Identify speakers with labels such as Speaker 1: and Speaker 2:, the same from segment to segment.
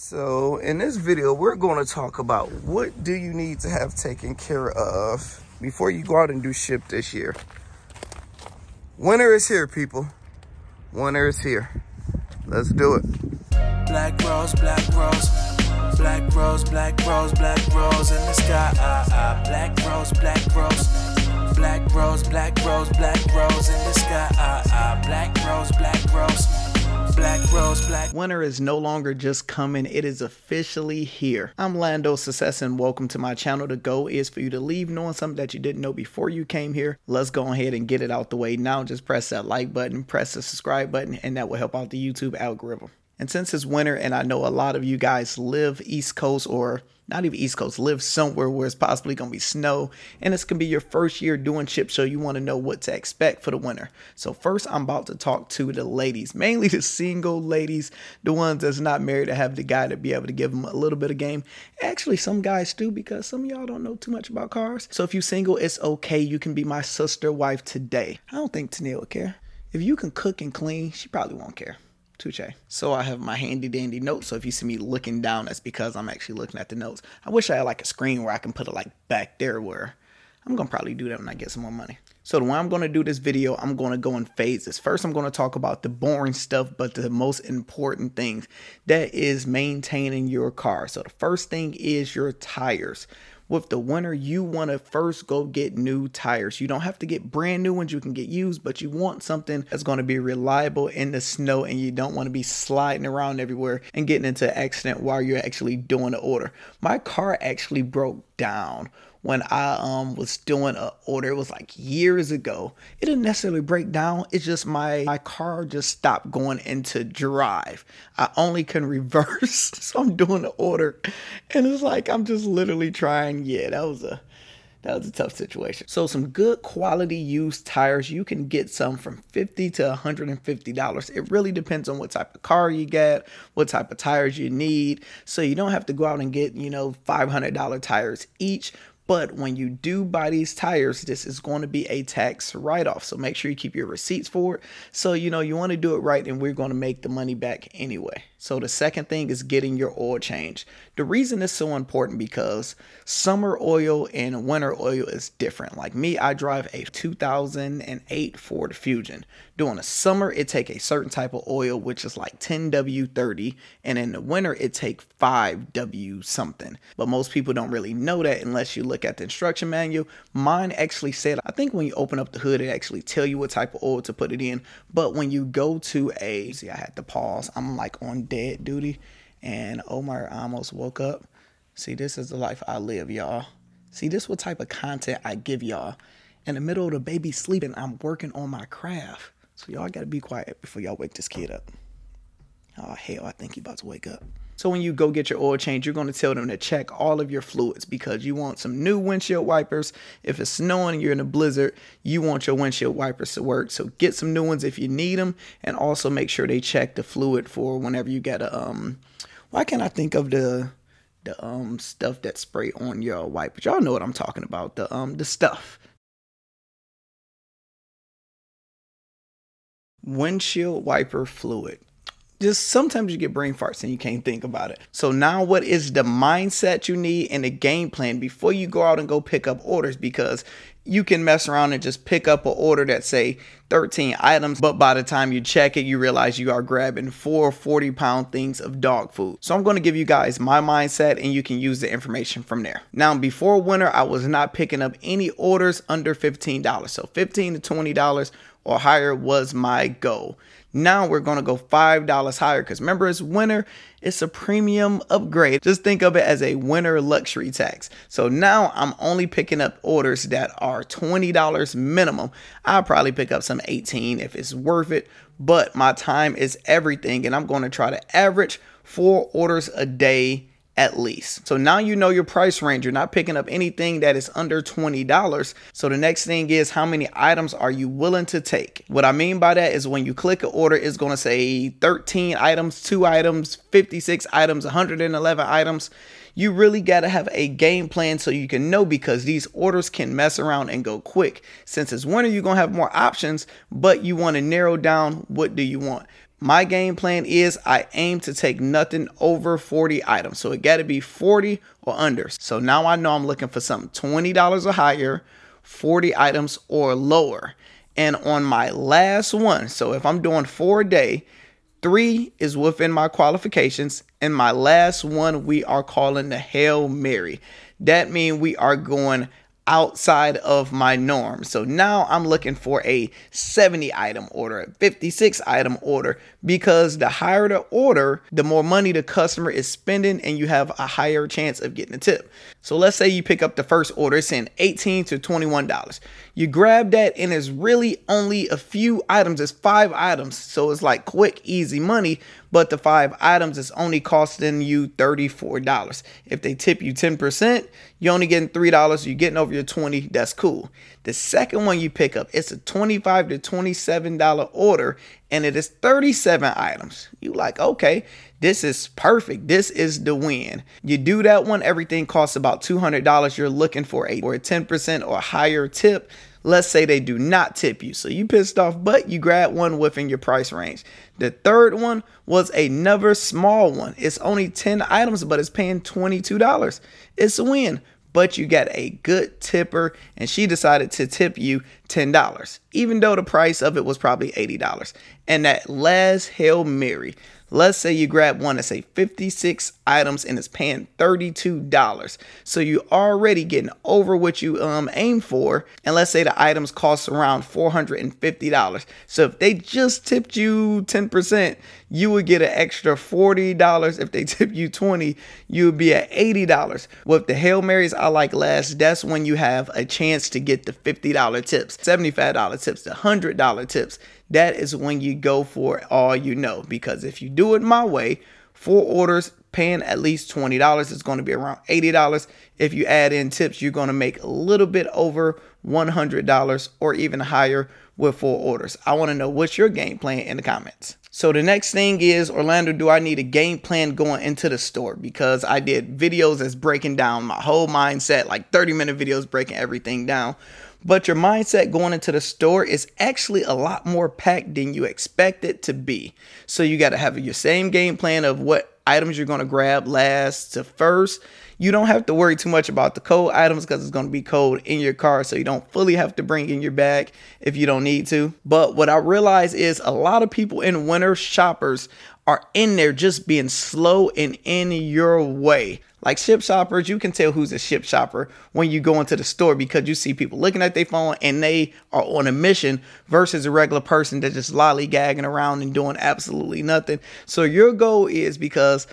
Speaker 1: So in this video, we're going to talk about what do you need to have taken care of before you go out and do ship this year. Winter is here, people. Winter is here. Let's do it. Black rose, black rose, black rose, black rose, black rose in the sky. Ah, ah. Black rose, black rose, black rose, black rose, black rose in the sky. Ah, black rose, black rose. Black rose, black. Winter is no longer just coming, it is officially here. I'm Lando Success and welcome to my channel. The goal is for you to leave knowing something that you didn't know before you came here. Let's go ahead and get it out the way now. Just press that like button, press the subscribe button, and that will help out the YouTube algorithm. And since it's winter, and I know a lot of you guys live East Coast or not even East Coast, live somewhere where it's possibly gonna be snow, and it's gonna be your first year doing chip show. You wanna know what to expect for the winter. So, first, I'm about to talk to the ladies, mainly the single ladies, the ones that's not married to have the guy to be able to give them a little bit of game. Actually, some guys do because some of y'all don't know too much about cars. So, if you are single, it's okay. You can be my sister wife today. I don't think Tanya would care. If you can cook and clean, she probably won't care. Touche. So I have my handy dandy notes. So if you see me looking down, that's because I'm actually looking at the notes. I wish I had like a screen where I can put it like back there where I'm gonna probably do that when I get some more money. So the way I'm gonna do this video, I'm gonna go in phases. First, I'm gonna talk about the boring stuff, but the most important things that is maintaining your car. So the first thing is your tires with the winter, you want to first go get new tires. You don't have to get brand new ones you can get used, but you want something that's going to be reliable in the snow and you don't want to be sliding around everywhere and getting into an accident while you're actually doing the order. My car actually broke down. When I um was doing an order, it was like years ago. It didn't necessarily break down. It's just my my car just stopped going into drive. I only can reverse, so I'm doing the order, and it's like I'm just literally trying. Yeah, that was a that was a tough situation. So some good quality used tires, you can get some from 50 to $150. It really depends on what type of car you get, what type of tires you need. So you don't have to go out and get, you know, $500 tires each, but when you do buy these tires, this is going to be a tax write off. So make sure you keep your receipts for it. So, you know, you want to do it right, and we're going to make the money back anyway. So the second thing is getting your oil change. The reason is so important because summer oil and winter oil is different. Like me, I drive a 2008 Ford Fusion. During the summer, it take a certain type of oil, which is like 10W30, and in the winter, it take 5W something. But most people don't really know that unless you look at the instruction manual. Mine actually said, I think when you open up the hood, it actually tell you what type of oil to put it in. But when you go to a, see, I had to pause. I'm like on dead duty, and Omar almost woke up. See, this is the life I live, y'all. See, this what type of content I give y'all. In the middle of the baby sleeping, I'm working on my craft. So y'all gotta be quiet before y'all wake this kid up. Oh hell, I think he about to wake up. So when you go get your oil change, you're going to tell them to check all of your fluids because you want some new windshield wipers. If it's snowing and you're in a blizzard, you want your windshield wipers to work. So get some new ones if you need them, and also make sure they check the fluid for whenever you get a um. Why can't I think of the the um stuff that spray on your wipers? Y'all know what I'm talking about. The um the stuff. windshield wiper fluid just sometimes you get brain farts and you can't think about it. So now what is the mindset you need and the game plan before you go out and go pick up orders because you can mess around and just pick up an order that say 13 items but by the time you check it you realize you are grabbing four 40 pound things of dog food so i'm going to give you guys my mindset and you can use the information from there now before winter i was not picking up any orders under $15 so $15 to $20 or higher was my goal now we're gonna go $5 higher because remember it's winter, it's a premium upgrade. Just think of it as a winter luxury tax. So now I'm only picking up orders that are $20 minimum. I'll probably pick up some 18 if it's worth it, but my time is everything and I'm gonna try to average four orders a day at least. So now you know your price range. You're not picking up anything that is under $20. So the next thing is how many items are you willing to take? What I mean by that is when you click an order, it's going to say 13 items, 2 items, 56 items, 111 items. You really got to have a game plan so you can know because these orders can mess around and go quick. Since it's winter, you're going to have more options, but you want to narrow down what do you want my game plan is I aim to take nothing over 40 items. So it got to be 40 or under. So now I know I'm looking for something $20 or higher, 40 items or lower. And on my last one, so if I'm doing four a day, three is within my qualifications. And my last one, we are calling the Hail Mary. That means we are going outside of my norm. So now I'm looking for a 70 item order, a 56 item order, because the higher the order, the more money the customer is spending and you have a higher chance of getting a tip. So let's say you pick up the first order, it's in 18 to $21. You grab that and it's really only a few items, it's five items. So it's like quick, easy money, but the five items is only costing you $34. If they tip you 10%, you're only getting $3, you're getting over your 20, that's cool. The second one you pick up, it's a 25 to $27 order and it is 37 items. You like, okay, this is perfect. This is the win. You do that one, everything costs about $200. You're looking for a or a 10% or higher tip. Let's say they do not tip you. So you pissed off, but you grab one within your price range. The third one was another small one. It's only 10 items, but it's paying $22. It's a win but you got a good tipper and she decided to tip you $10, even though the price of it was probably $80. And that last Hail Mary, let's say you grab one that's say 56 items and it's paying $32. So you are already getting over what you um aim for. And let's say the items cost around $450. So if they just tipped you 10%, you would get an extra $40. If they tip you 20, you would be at $80. With the Hail Marys I like last, that's when you have a chance to get the $50 tips. $75 tips to $100 tips. That is when you go for all you know. Because if you do it my way, four orders paying at least $20 is going to be around $80. If you add in tips, you're going to make a little bit over $100 or even higher with four orders. I want to know what's your game plan in the comments. So the next thing is Orlando, do I need a game plan going into the store? Because I did videos that's breaking down my whole mindset, like 30 minute videos breaking everything down but your mindset going into the store is actually a lot more packed than you expect it to be. So you got to have your same game plan of what items you're going to grab last to first. You don't have to worry too much about the cold items because it's going to be cold in your car, so you don't fully have to bring in your bag if you don't need to. But what I realize is a lot of people in winter shoppers are in there just being slow and in your way. Like ship shoppers, you can tell who's a ship shopper when you go into the store because you see people looking at their phone and they are on a mission versus a regular person that's just lollygagging around and doing absolutely nothing. So your goal is because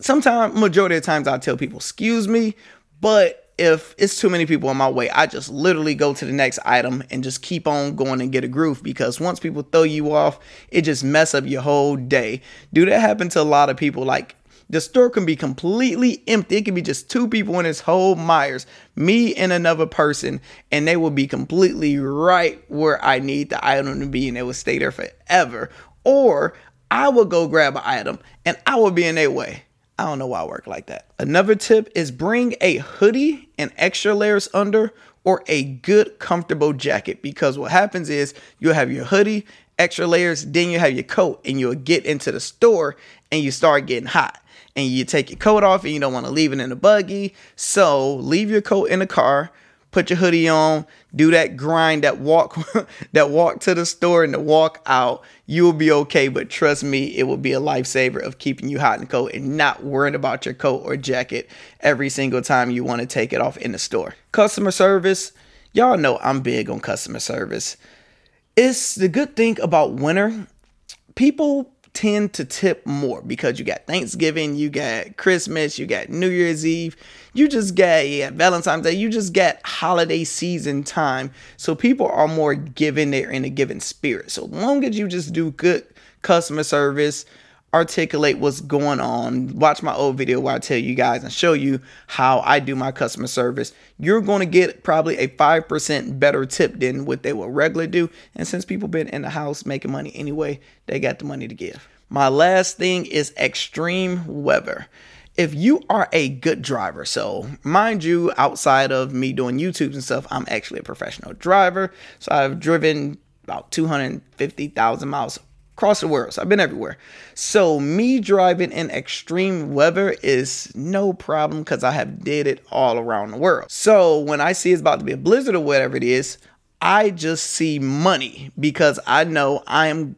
Speaker 1: sometimes, majority of times, I tell people, excuse me, but if it's too many people on my way, I just literally go to the next item and just keep on going and get a groove because once people throw you off, it just mess up your whole day. Do that happen to a lot of people? Like the store can be completely empty. It can be just two people in this whole Myers, me and another person, and they will be completely right where I need the item to be and they will stay there forever. Or I will go grab an item and I will be in their way. I don't know why I work like that. Another tip is bring a hoodie and extra layers under or a good comfortable jacket because what happens is you'll have your hoodie, extra layers, then you have your coat and you'll get into the store and you start getting hot and you take your coat off and you don't want to leave it in the buggy. So leave your coat in the car put your hoodie on, do that grind, that walk, that walk to the store and the walk out, you'll be okay. But trust me, it will be a lifesaver of keeping you hot and cold and not worrying about your coat or jacket every single time you want to take it off in the store. Customer service, y'all know I'm big on customer service. It's the good thing about winter, people tend to tip more because you got Thanksgiving, you got Christmas, you got New Year's Eve, you just got yeah, Valentine's Day, you just got holiday season time. So people are more giving there in a given spirit. So long as you just do good customer service, articulate what's going on. Watch my old video where I tell you guys and show you how I do my customer service. You're going to get probably a 5% better tip than what they would regularly do. And since people been in the house making money anyway, they got the money to give. My last thing is extreme weather if you are a good driver, so mind you, outside of me doing YouTube and stuff, I'm actually a professional driver. So I've driven about 250,000 miles across the world. So I've been everywhere. So me driving in extreme weather is no problem because I have did it all around the world. So when I see it's about to be a blizzard or whatever it is, I just see money because I know I am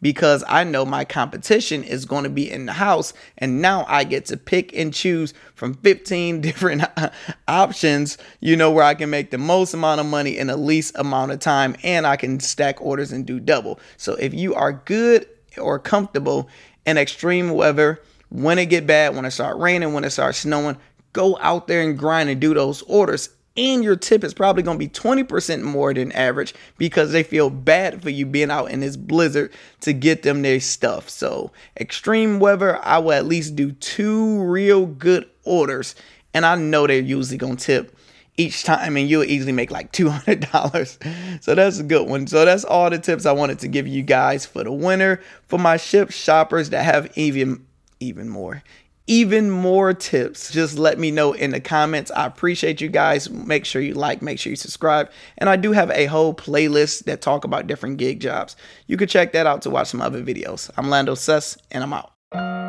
Speaker 1: because I know my competition is going to be in the house. And now I get to pick and choose from 15 different uh, options, you know, where I can make the most amount of money in the least amount of time and I can stack orders and do double. So if you are good or comfortable in extreme weather, when it get bad, when it start raining, when it start snowing, go out there and grind and do those orders and your tip is probably going to be 20% more than average because they feel bad for you being out in this blizzard to get them their stuff. So, extreme weather, I will at least do two real good orders, and I know they're usually going to tip each time and you'll easily make like $200. So that's a good one. So that's all the tips I wanted to give you guys for the winter. For my ship shoppers that have even even more even more tips, just let me know in the comments. I appreciate you guys. Make sure you like, make sure you subscribe. And I do have a whole playlist that talk about different gig jobs. You can check that out to watch some other videos. I'm Lando Suss, and I'm out.